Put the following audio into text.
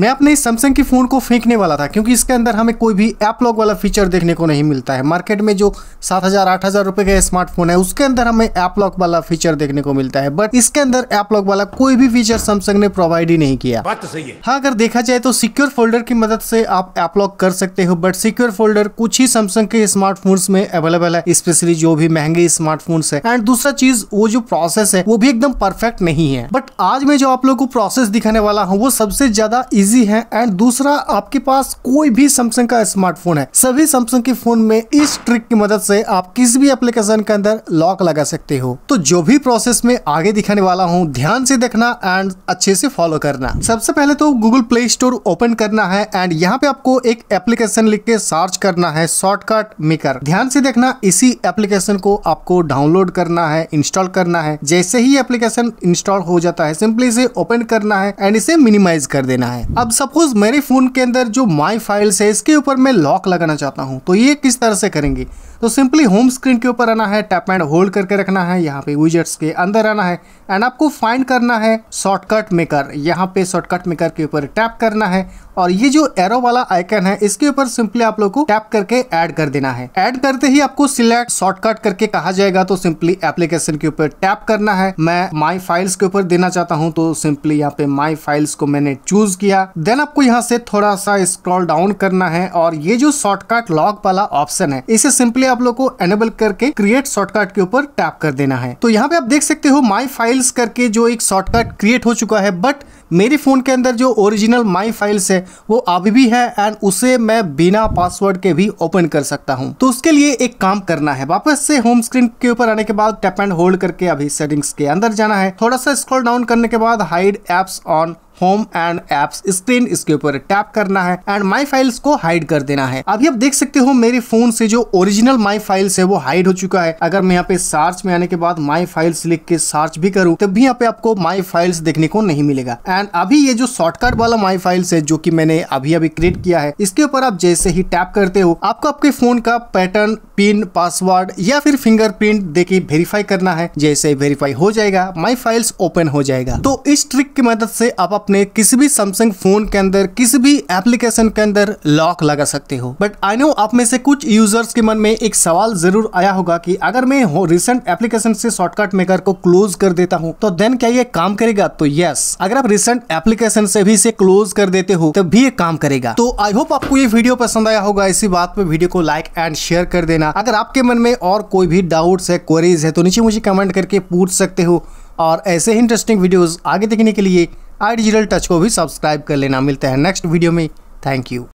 मैं अपने इस सैमसंग के फ़ोन को फेंकने वाला था क्योंकि इसके अंदर हमें कोई भी ऐप लॉक वाला फीचर देखने को नहीं मिलता है मार्केट में जो सात हज़ार आठ हज़ार रुपये का स्मार्टफोन है उसके अंदर हमें ऐप लॉक वाला फीचर देखने को मिलता है बट इसके अंदर ऐप लॉक वाला कोई भी फीचर सैमसंग ने प्रोवाइड ही नहीं किया बात तो सही है हाँ अगर देखा जाए तो सिक्योर फोल्डर की मदद से आप ऐप लॉक कर सकते हो बट सिक्योर फोल्डर कुछ ही सैमसंग के स्मार्टफोन में अवेलेबल है स्पेशली जो भी महंगे स्मार्टफोन है एंड दूसरा चीज वो जो प्रोसेस है वो भी एकदम परफेक्ट नहीं है बट आज मैं जो आप लोग को प्रोसेस दिखाने वाला हूँ वो सबसे ज्यादा इजी है एंड दूसरा आपके पास कोई भी सैमसंग का स्मार्टफोन है सभी सैमसंग के फोन में इस ट्रिक की मदद से आप किसी भी एप्लीकेशन के अंदर लॉक लगा सकते हो तो जो भी प्रोसेस में आगे दिखाने वाला हूँ ध्यान से देखना एंड अच्छे से फॉलो करना सबसे पहले तो गूगल प्ले स्टोर ओपन करना है एंड यहाँ पे आपको एक एप्लीकेशन लिख के सर्च करना है शॉर्टकट मेकर ध्यान से देखना इसी एप्लीकेशन को आपको डाउनलोड करना है इंस्टॉल करना है जैसे ही एप्लीकेशन इंस्टॉल हो जाता है सिंपली इसे ओपन करना है एंड इसे मिनिमाइज कर देना है अब सपोज़ मेरे फ़ोन के अंदर जो माई फाइल्स है इसके ऊपर मैं लॉक लगाना चाहता हूँ तो ये किस तरह से करेंगे तो सिंपली होम स्क्रीन के ऊपर आना है टैप एंड होल्ड करके रखना है यहाँ पे विजेट्स के अंदर आना है एंड आपको फाइंड करना है शॉर्टकट मेकर यहाँ पे शॉर्टकट मेकर के ऊपर टैप करना है और ये जो एरो वाला आइकन है इसके ऊपर सिंपली आप लोग को टैप करके ऐड कर देना है ऐड करते ही आपको सिलेक्ट शॉर्टकट करके कहा जाएगा तो सिंपली एप्लीकेशन के ऊपर टैप करना है मैं माई फाइल्स के ऊपर देना चाहता हूँ तो सिंपली यहाँ पे माई फाइल्स को मैंने चूज किया जाएगा देन आपको यहाँ से थोड़ा सा स्क्रॉल डाउन करना है और ये जो शॉर्टकट लॉक वाला ऑप्शन है इसे सिंपली आप लोग को एनेबल करके क्रिएट शॉर्टकट के ऊपर टैप कर देना है तो यहाँ पे आप देख सकते हो माई फाइल्स करके जो एक शॉर्टकट क्रिएट हो चुका है बट मेरे फ़ोन के अंदर जो ओरिजिनल माई फाइल्स है वो अभी भी है एंड उसे मैं बिना पासवर्ड के भी ओपन कर सकता हूँ तो उसके लिए एक काम करना है वापस से होम स्क्रीन के ऊपर आने के बाद टैप एंड होल्ड करके अभी सेटिंग्स के अंदर जाना है थोड़ा सा स्क्रॉल डाउन करने के बाद hide apps on home and apps screen इसके ऊपर टैप करना है एंड माई फाइल्स को हाइड कर देना है अभी आप देख सकते हो मेरे फोन से जो ओरिजिनल माई फाइल्स है वो हाइड हो चुका है अगर मैं यहाँ पे सर्च में आने के बाद माई फाइल्स लिख के सर्च भी करूँ तब भी यहाँ पे आपको माई फाइल्स देखने को नहीं मिलेगा एंड अभी ये जो शॉर्टकट वाला माई फाइल्स है जो की मैंने अभी अभी क्रिएट किया है इसके ऊपर आप जैसे ही टैप करते हो आपको आपके फोन का पैटर्न पिन पासवर्ड या फिर फिंगरप्रिंट देके वेरीफाई करना है जैसे वेरीफाई हो जाएगा माई फाइल्स ओपन हो जाएगा तो इस ट्रिक की मदद से आप अपने किसी भी सैमसंग फोन के अंदर किसी भी एप्लीकेशन के अंदर लॉक लगा सकते हो बट आई नो आप में से कुछ यूजर्स के मन में एक सवाल जरूर आया होगा कि अगर मैं रिसेंट एप्लीकेशन से शॉर्टकट मेकर को क्लोज कर देता हूँ तो देन क्या ये काम करेगा तो यस अगर आप रिसेंट एप्लीकेशन से भी इसे क्लोज कर देते हो तो भी ये काम करेगा तो आई होप आपको ये वीडियो पसंद आया होगा इसी बात पे वीडियो को लाइक एंड शेयर कर देना अगर आपके मन में और कोई भी डाउट है क्वेरीज है तो नीचे मुझे कमेंट करके पूछ सकते हो और ऐसे ही इंटरेस्टिंग वीडियोस आगे देखने के लिए आइडिजिटल टच को भी सब्सक्राइब कर लेना मिलते हैं नेक्स्ट वीडियो में थैंक यू